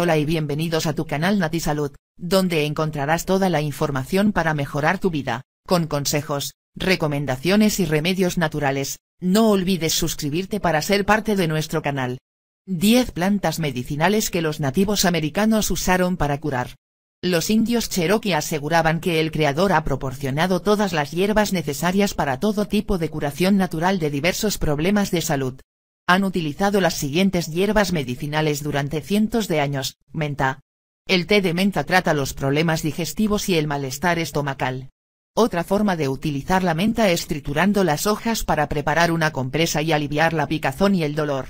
Hola y bienvenidos a tu canal NatiSalud, Salud, donde encontrarás toda la información para mejorar tu vida, con consejos, recomendaciones y remedios naturales. No olvides suscribirte para ser parte de nuestro canal. 10 plantas medicinales que los nativos americanos usaron para curar. Los indios Cherokee aseguraban que el Creador ha proporcionado todas las hierbas necesarias para todo tipo de curación natural de diversos problemas de salud han utilizado las siguientes hierbas medicinales durante cientos de años, menta. El té de menta trata los problemas digestivos y el malestar estomacal. Otra forma de utilizar la menta es triturando las hojas para preparar una compresa y aliviar la picazón y el dolor.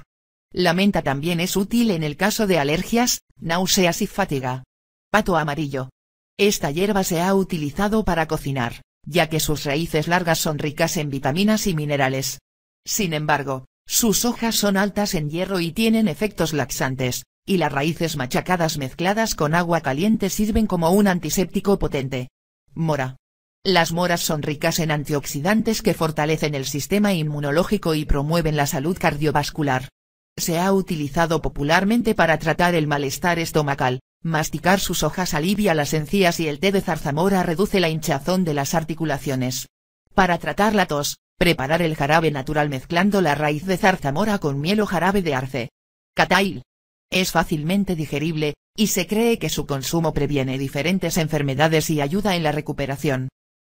La menta también es útil en el caso de alergias, náuseas y fatiga. Pato amarillo. Esta hierba se ha utilizado para cocinar, ya que sus raíces largas son ricas en vitaminas y minerales. Sin embargo, sus hojas son altas en hierro y tienen efectos laxantes, y las raíces machacadas mezcladas con agua caliente sirven como un antiséptico potente. Mora. Las moras son ricas en antioxidantes que fortalecen el sistema inmunológico y promueven la salud cardiovascular. Se ha utilizado popularmente para tratar el malestar estomacal, masticar sus hojas alivia las encías y el té de zarzamora reduce la hinchazón de las articulaciones. Para tratar la tos, Preparar el jarabe natural mezclando la raíz de zarzamora con miel o jarabe de arce. Catail. Es fácilmente digerible, y se cree que su consumo previene diferentes enfermedades y ayuda en la recuperación.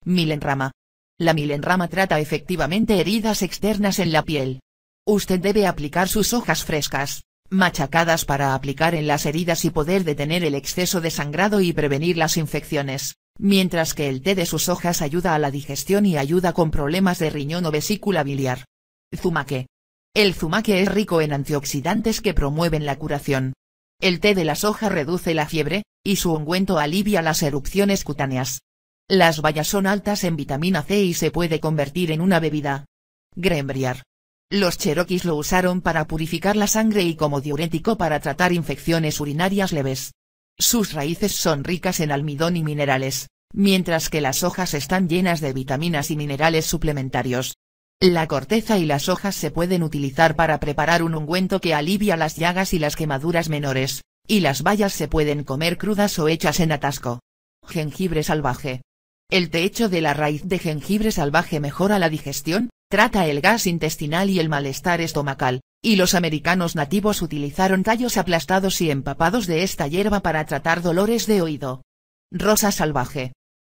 Milenrama. La milenrama trata efectivamente heridas externas en la piel. Usted debe aplicar sus hojas frescas, machacadas para aplicar en las heridas y poder detener el exceso de sangrado y prevenir las infecciones mientras que el té de sus hojas ayuda a la digestión y ayuda con problemas de riñón o vesícula biliar. Zumaque. El zumaque es rico en antioxidantes que promueven la curación. El té de las hojas reduce la fiebre, y su ungüento alivia las erupciones cutáneas. Las bayas son altas en vitamina C y se puede convertir en una bebida. Grembriar. Los cheroquis lo usaron para purificar la sangre y como diurético para tratar infecciones urinarias leves. Sus raíces son ricas en almidón y minerales, mientras que las hojas están llenas de vitaminas y minerales suplementarios. La corteza y las hojas se pueden utilizar para preparar un ungüento que alivia las llagas y las quemaduras menores, y las bayas se pueden comer crudas o hechas en atasco. Jengibre salvaje. El techo de la raíz de jengibre salvaje mejora la digestión, trata el gas intestinal y el malestar estomacal, y los americanos nativos utilizaron tallos aplastados y empapados de esta hierba para tratar dolores de oído. Rosa salvaje.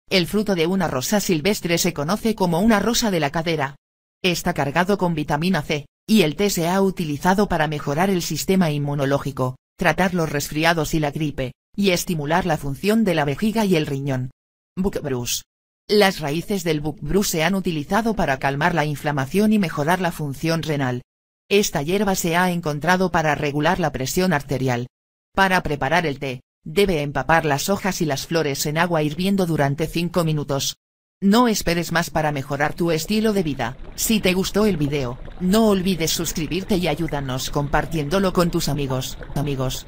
El fruto de una rosa silvestre se conoce como una rosa de la cadera. Está cargado con vitamina C, y el té se ha utilizado para mejorar el sistema inmunológico, tratar los resfriados y la gripe, y estimular la función de la vejiga y el riñón. Bruce. Las raíces del buckbrush se han utilizado para calmar la inflamación y mejorar la función renal, esta hierba se ha encontrado para regular la presión arterial. Para preparar el té, debe empapar las hojas y las flores en agua hirviendo durante 5 minutos. No esperes más para mejorar tu estilo de vida. Si te gustó el video, no olvides suscribirte y ayúdanos compartiéndolo con tus amigos. Amigos.